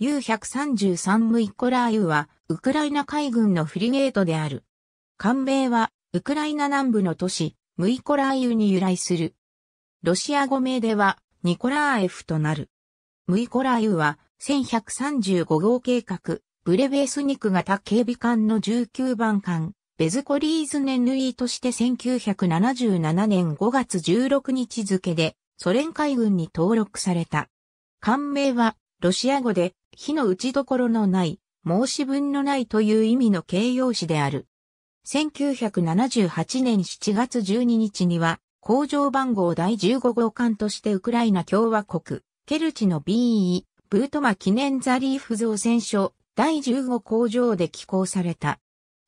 U133 ムイコラーユは、ウクライナ海軍のフリゲートである。艦名は、ウクライナ南部の都市、ムイコラーユに由来する。ロシア語名では、ニコラーエフとなる。ムイコラーユは、1135号計画、ブレベースニク型警備艦の19番艦、ベズコリーズネヌイとして1977年5月16日付で、ソ連海軍に登録された。艦名は、ロシア語で、火の打ちどころのない、申し分のないという意味の形容詞である。1978年7月12日には、工場番号第15号館としてウクライナ共和国、ケルチの BE、ブートマ記念ザリーフ造船所、第15工場で寄港された。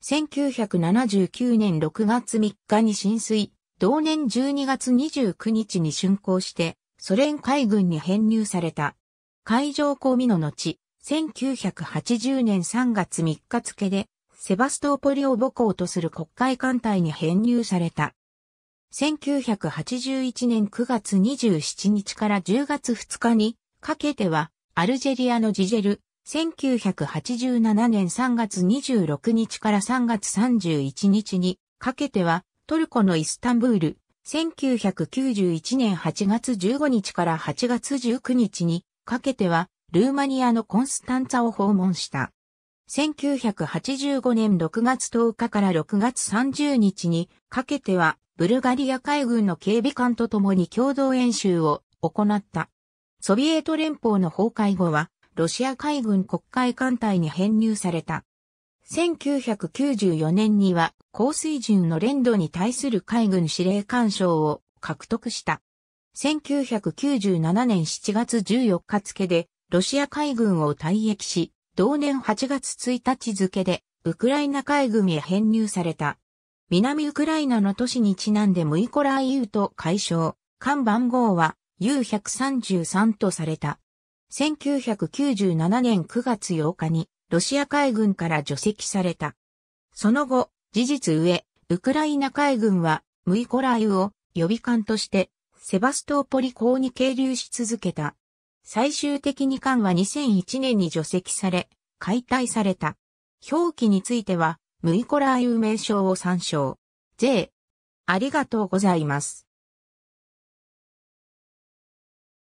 1979年6月3日に浸水、同年12月29日に竣工して、ソ連海軍に編入された。海上公みの後、1980年3月3日付で、セバストーポリを母校とする国会艦隊に編入された。1981年9月27日から10月2日にかけては、アルジェリアのジジェル、1987年3月26日から3月31日にかけては、トルコのイスタンブール、1991年8月15日から8月19日にかけては、ルーマニアのコンスタンツァを訪問した。1985年6月10日から6月30日にかけては、ブルガリア海軍の警備官と共に共同演習を行った。ソビエト連邦の崩壊後は、ロシア海軍国会艦隊に編入された。1994年には、高水準の連度に対する海軍司令官賞を獲得した。1997年7月14日付で、ロシア海軍を退役し、同年8月1日付で、ウクライナ海軍へ編入された。南ウクライナの都市にちなんでムイコライウと解消、艦番号は U133 とされた。1997年9月8日にロシア海軍から除籍された。その後、事実上、ウクライナ海軍はムイコライウを予備艦としてセバストーポリ港に係留し続けた。最終的に艦は2001年に除籍され、解体された。表記については、ムイコラー有名称を参照。い、ありがとうございます。